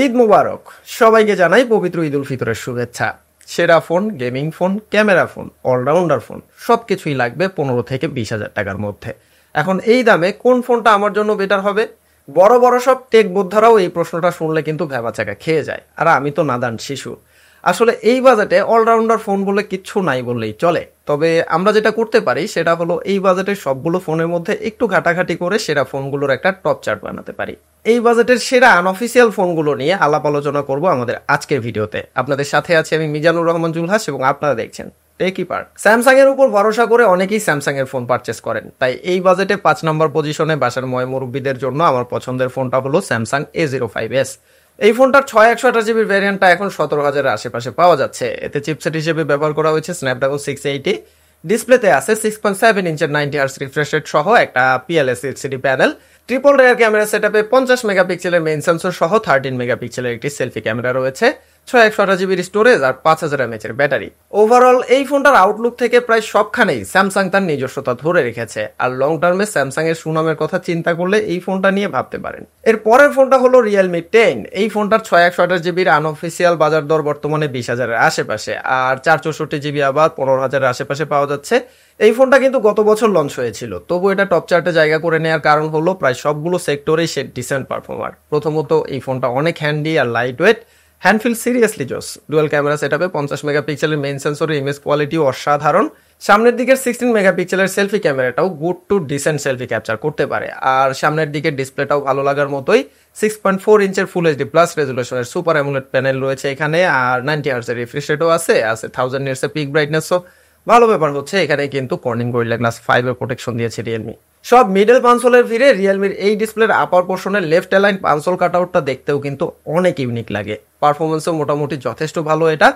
ঈদ মুবারক সবাইকে জানাই পবিত্র ঈদ উল ফিতরের শুভেচ্ছা সেরা phone gaming phone camera phone all rounder phone সব কিছুই লাগবে পনেরো থেকে বিশ হাজার টাকার মধ্যে এখন এই দামে কোন ফোনটা আমার জন্য বেটার হবে বড় বড় সব টেক বোদ্ধারাও এই প্রশ্নটা শুনলে কিন্তু ভেবাচাকা খেয়ে যায় আর আমি তো নাদান শিশু আসলে এই বাজেটে অলরাউন্ডার ফোন বলে কিচ্ছু নাই বললেই চলে তবে আমরা যেটা করতে পারি সেটা হলো এই বাজেটের সবগুলো ফোনের মধ্যে একটু ঘাটাঘাটি করে সেরা ফোনগুলোর একটা টপ চার্ট বানাতে পারি এই বাজেটের সেরা আনঅফিসিয়াল ফোনগুলো নিয়ে আলাপ আলোচনা করবো আমাদের আজকের ভিডিওতে আপনাদের সাথে আছি আমি মিজানুর রহমান জুলহাস এবং আপনারা দেখছেন টেকি পার্ক স্যামসাং এর উপর ভরসা করে অনেকেই স্যামসাং এর ফোন পারচেস করেন তাই এই বাজেটে পাঁচ নম্বর পজিশনে বাসার ময় মুরব্বীদের জন্য আমার পছন্দের ফোনটা হলো Samsung A zero five S এই ফোনটার ছয় একশো আঠাশ জিবির ভ্যারিয়েন্টটা এখন সতেরো হাজারের আশেপাশে পাওয়া যাচ্ছে এতে চিপসেট হিসেবে ব্যবহার করা হয়েছে স্ন্যাপড্রাগন সিক্স এইটি ডিসপ্লেতে আছে সিক্স পয়েন্ট সেভেন ইঞ্চের নাইনটি আর্স রিফ্রেশ রেট সহ একটা PLS LCD panel triple rear camera set আপে পঞ্চাশ মেগাপিক্সেলের মেইন সেন্সর সহ থার্টিন মেগাপিক্সেলের একটি সেলফি ক্যামেরা রয়েছে ছয় একশো আঠাশ জিবির স্টোরেজ আর পাঁচ হাজার এমএচের ব্যাটারি ওভারঅল এই ফোনটার আউটলুক থেকে প্রায় সবখানেই স্যামসাং তার নিজস্বতা ধরে রেখেছে আর লং টার্মে স্যামসাং এর সুনামের কথা চিন্তা করলে এই ফোনটা নিয়ে ভাবতে পারেন এর পরের ফোনটা হলো রিয়েলমি টেন এই ফোনটার ছয় একশো আঠাশ জিবির আনঅফিসিয়াল বাজার দর বর্তমানে বিশ হাজারের আশেপাশে আর চার চৌষট্টি জিবি আবার পনেরো হাজারের আশেপাশে পাওয়া যাচ্ছে এই ফোনটা কিন্তু গত বছর লঞ্চ হয়েছিল তবু এটা টপ চার্টে জায়গা করে নেওয়ার কারণ হলো প্রায় সবগুলো সেক্টরেই সে ডিসেন্ট পারফর্মার প্রথমত এই ফোনটা অনেক হ্যান্ডি আর লাইট ওয়েট হ্যান্ডফিল সিরিয়াসলি জোস ডুয়াল ক্যামেরা সেট আপে পঞ্চাশ মেগাপিক্সেলের মেইন সেন্সর ইমেজ কোয়ালিটি অসাধারণ সামনের দিকের সিক্সটিন মেগাপিক্সেলের সেলফি ক্যামেরাটাও good to decent selfie capture করতে পারে আর সামনের দিকের ডিসপ্লেটাও ভালো লাগার মতোই সিক্স পয়েন্ট ফোর ইঞ্চের ফুল এইচডি প্লাস রেজুলেশনের সুপার অ্যামুলেট প্যানেল রয়েছে এখানে আর নাইনটি আর্টসের রিফ্রেশ রেটও আছে আছে থাউজেন্ড ইয়ার্সের পিক ব্রাইটনেসও ভালো ব্যাপার হচ্ছে এখানে কিন্তু কর্নিং গরিলা গ্লাস ফাইভের প্রোটেকশন দিয়েছে রিয়েলমি সব মিডল পানসোলের ফিরে রিয়েলমির এই ডিসপ্লের আপার পোর্শনে লেফট অ্যালাইন পানসোল কাটআউটটা দেখতেও কিন্তু অনেক ইউনিক লাগে পারফরমেন্সও মোটামুটি যথেষ্ট ভালো এটা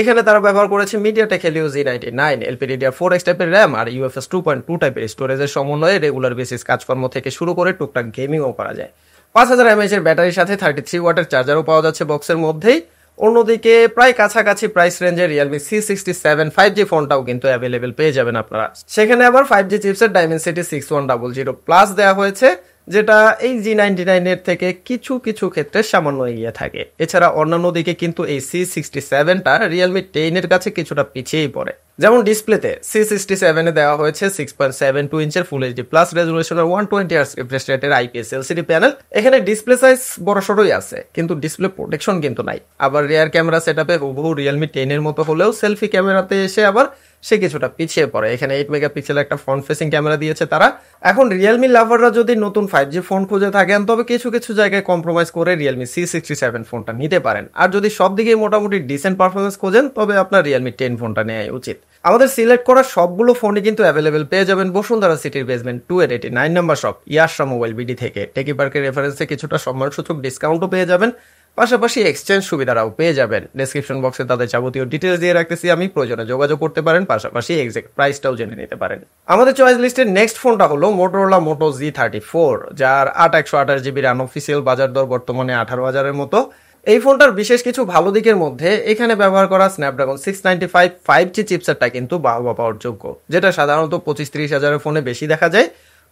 এখানে তারা ব্যবহার করেছে MediaTek Helio G ninety nine LPDDR four X টাইপের র্যাম আর ইউএফএস টু পয়েন্ট টু টাইপের স্টোরেজের সমন্বয়ে রেগুলার বেসিস কাজকর্ম থেকে শুরু করে টুকটাক গেমিংও করা যায় পাঁচ হাজার এমএএচ এর ব্যাটারির সাথে থার্টি থ্রি ওয়াটের চার্জারও পাওয়া যাচ্ছে বক্সের মধ্যেই অন্যদিকে প্রায় কাছাকাছি প্রাইস রেঞ্জে Realme C sixty seven five G ফোনটাও কিন্তু অ্যাভেলেবেল পেয়ে যাবেন আপনারা সেখানে আবার ফাইভ জি চিপসের Dimensity six one double zero plus দেওয়া হয়েছে যেটা এই জি নাইনটি নাইনের থেকে কিছু কিছু ক্ষেত্রে সামান্য এগিয়ে থাকে এছাড়া অন্যান্য দিকে কিন্তু এই সি সিক্সটি সেভেনটা রিয়েলমি টেনের কাছে কিছুটা পিছিয়েই পড়ে যেমন ডিসপ্লেতে সি সিক্সটি সেভেনে দেওয়া হয়েছে সিক্স পয়েন্ট সেভেন টু ইঞ্চের ফুল এইচডি প্লাস রেজুলেশনের ওয়ান টোয়েন্টি আর্স রিফ্রেশ রেটের আইপিএস এলসিডি প্যানেল এখানে ডিসপ্লে সাইজ বড়সড়ই আছে কিন্তু ডিসপ্লে প্রোটেকশন কিন্তু নাই আবার রেয়ার ক্যামেরা সেট আপে হুবহু রিয়েলমি টেনের মতো হলেও সেলফি ক্যামেরাতে এসে আবার সে কিছুটা পিছিয়ে পড়ে এখানে এইট মেগাপিক্সেল একটা ফ্রন্ট ফেসিং ক্যামেরা দিয়েছে তারা এখন রিয়েলমি লাভাররা যদি নতুন ফাইভ জি ফোন খুঁজে থাকেন তবে কিছু কিছু জায়গায় কম্প্রোমাইজ করে রিয়েলমি সি সিক্সটি সেভেন ফোনটা নিতে পারেন আর যদি সব দিকেই মোটামুটি ডিসেন্ট পারফরমেন্স খোঁজেন তবে আপনার রিয়েলমি টেন ফোনটা নেওয়াই উচিত আমাদের সিলেক্ট করা সবগুলো ফোনে কিন্তু অ্যাভেলেবেল পেয়ে যাবেন বসুন্ধরা সিটির বেসমেন্ট টু এর eighty nine number shop Yasra mobile BD থেকে টেকি পার্কের রেফারেন্সে কিছুটা সম্মানসূচক ডিসকাউন্টও পেয়ে যাবেন পাশাপাশি এক্সচেঞ্জ সুবিধারাও পেয়ে যাবেন ডিসক্রিপশন বক্সে তাদের যাবতীয় ডিটেলস দিয়ে রাখতেছি আমি প্রয়োজনে যোগাযোগ করতে পারেন পাশাপাশি এক্সাক্ট প্রাইসটাও জেনে নিতে পারেন আমাদের চয়েস লিস্টের নেক্সট ফোনটা হলো Motorola Moto G thirty four যার আট একশো আঠাশ জিবি রান অফিসিয়াল বাজার দর বর্তমানে আঠারো হাজারের মতো এই ফোনটার বিশেষ কিছু ভালো দিকের মধ্যে এখানে ব্যবহার করা Snapdragon six ninety five five G চিপসেটটা কিন্তু বাহবা পাওয়ার যোগ্য যেটা সাধারণত পঁচিশ ত্রিশ হাজারের ফোনে বেশি দেখা যায়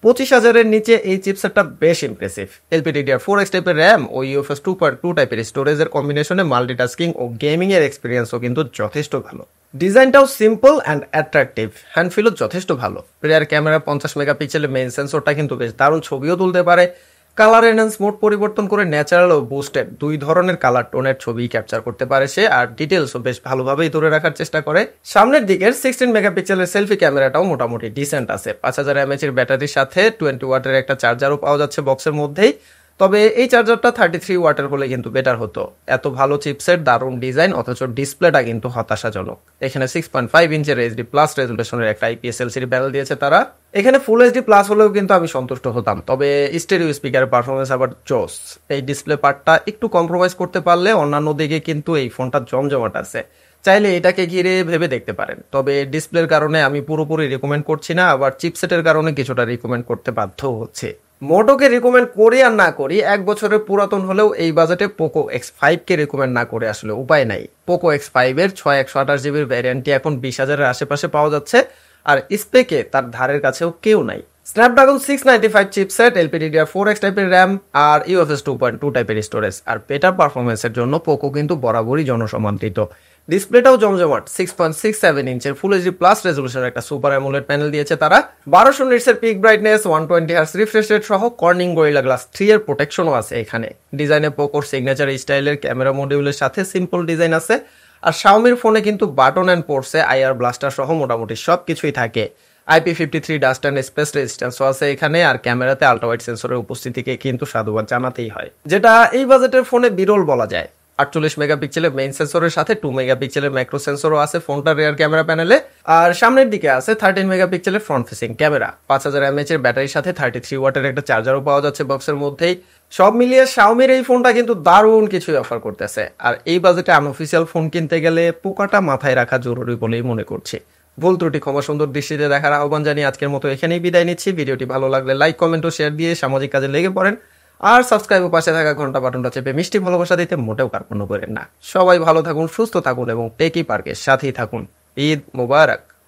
পঁচিশ হাজারের নিচে এই চিপসেটটা বেশ ইমপ্রেসিভ ডিআর ফোর এক্স টাইপের র্যাম ও ইউএফএস টু পয়েন্ট টু টাইপের স্টোরেজের কম্বিনেশনে মাল্টিটাস্কিং ও গেমিংয়ের এক্সপিরিয়েন্সও কিন্তু যথেষ্ট ভালো ডিজাইনটাও সিম্পল অ্যান্ড অ্যাট্রাকটিভ হ্যান্ডফিলও যথেষ্ট ভালো প্রেয়ার ক্যামেরা পঞ্চাশ মেগাপিক্সেলের মেইন সেন্সরটা কিন্তু বেশ দারুণ ছবিও তুলতে পারে কালার এনহ্যান্স মোড পরিবর্তন করে ন্যাচারাল ও বুস্টেড দুই ধরনের কালার টোনের ছবি ক্যাপচার করতে পারে সে আর ও বেশ ভালোভাবেই ধরে রাখার চেষ্টা করে সামনের দিকের সিক্সটিন মেগাপিক্সেলের সেলফি ক্যামেরাটাও মোটামুটি ডিসেন্ট আছে পাঁচ হাজার এর ব্যাটারির সাথে টোয়েন্টি ওয়াটের একটা চার্জারও পাওয়া যাচ্ছে বক্সের মধ্যেই তবে এই চার্জারটা থার্টি থ্রি ওয়াটের হলে কিন্তু বেটার হতো এত ভালো চিপসেট দারুণ ডিজাইন অথচ ডিসপ্লেটা কিন্তু হতাশাজনক এখানে সিক্স পয়েন্ট ফাইভ ইঞ্চের এইচডি প্লাস রেজুলেশনের একটা আইপিএস এলসিডি দিয়েছে তারা এখানে ফুল এইচডি প্লাস হলেও কিন্তু আমি সন্তুষ্ট হতাম তবে স্টেডিও স্পিকার পারফরমেন্স আবার জোস এই ডিসপ্লে পার্টটা একটু কম্প্রোমাইজ করতে পারলে অন্যান্য দিকে কিন্তু এই ফোনটা জমজমাট আছে চাইলে এটাকে ঘিরে ভেবে দেখতে পারেন তবে ডিসপ্লের কারণে আমি পুরোপুরি রেকমেন্ড করছি না আবার চিপসেটের কারণে কিছুটা রেকমেন্ড করতে বাধ্য হচ্ছে মোটোকে রেকমেন্ড করি আর না করি এক বছরের পুরাতন হলেও এই বাজেটে পোকো এক্স ফাইভকে রেকমেন্ড না করে আসলে উপায় নাই পোকো এক্স ফাইভের ছয় একশো আঠাশ জিবির ভ্যারিয়েন্টটি এখন বিশ হাজারের আশেপাশে পাওয়া যাচ্ছে আর স্পেকে তার ধারের কাছেও কেউ নাই Snapdragon six ninety five chipset LPDDR four X টাইপের র্যাম আর ইউএফএস টু পয়েন্ট টু টাইপের স্টোরেজ আর বেটার পারফরমেন্সের জন্য পোকো কিন্তু বরাবরই জনসমান্তৃত ডিসপ্লেটাও জমজমাট সিক্স পয়েন্ট সিক্স সেভেন ইঞ্চের ফুল এইচডি প্লাস রেজলিউশনের একটা সুপার অ্যামোলেড প্যানেল দিয়েছে তারা বারোশো নিটসের peak brightness one twenty hertz refresh rate সহ কর্নিং গরিলা গ্লাস থ্রি এর প্রোটেকশনও আছে এখানে ডিজাইনে পোকোর সিগনেচার স্টাইলের ক্যামেরা মডিউলের সাথে সিম্পল ডিজাইন আছে আর শাওমির ফোনে কিন্তু বাটন অ্যান্ড পোর্টসে আইআর ব্লাস্টার সহ মোটামুটি সব কিছুই থাকে IP fifty three dust and space রেজিস্ট্যান্সও আছে এখানে আর ক্যামেরাতে আল্ট্রাওয়াইট সেন্সরের উপস্থিতিকে কিন্তু সাধুবাদ জানাতেই হয় যেটা এই বাজেটের ফোনে বিরল বলা যায় আটচল্লিশ মেগাপিক্সেলের মেইন সেন্সরের সাথে টু মেগাপিক্সেলের ম্যাক্রো সেন্সরও আছে ফোনটার রেয়ার ক্যামেরা প্যানেলে আর সামনের দিকে আছে থার্টিন মেগাপিক্সেলের ফ্রন্ট ফেসিং ক্যামেরা পাঁচ হাজার এমএচ এর ব্যাটারির সাথে থার্টি থ্রি ওয়াটের একটা চার্জারও পাওয়া যাচ্ছে বক্সের মধ্যেই সব মিলিয়ে শাওমির এই ফোনটা কিন্তু দারুণ কিছুই অফার করতেছে আর এই বাজেটে আনঅফিসিয়াল ফোন কিনতে গেলে পোকাটা মাথায় রাখা জরুরি বলেই মনে করছি ভুল ত্রুটি ক্ষমা সুন্দর দৃষ্টিতে দেখার আহ্বান জানিয়ে আজকের মতো এখানেই বিদায় নিচ্ছি ভিডিওটি ভালো লাগলে লাইক কমেন্ট ও শেয়ার দিয়ে সামাজিক কাজে লেগে পড়েন আর সাবস্ক্রাইব ও পাশে থাকা ঘন্টা বাটনটা চেপে মিষ্টি ভালোবাসা দিতে মোটেও কার্পণ্য করেন না সবাই ভালো থাকুন সুস্থ থাকুন এবং টেকি পার্কের সাথেই থাকুন ঈদ মুবারক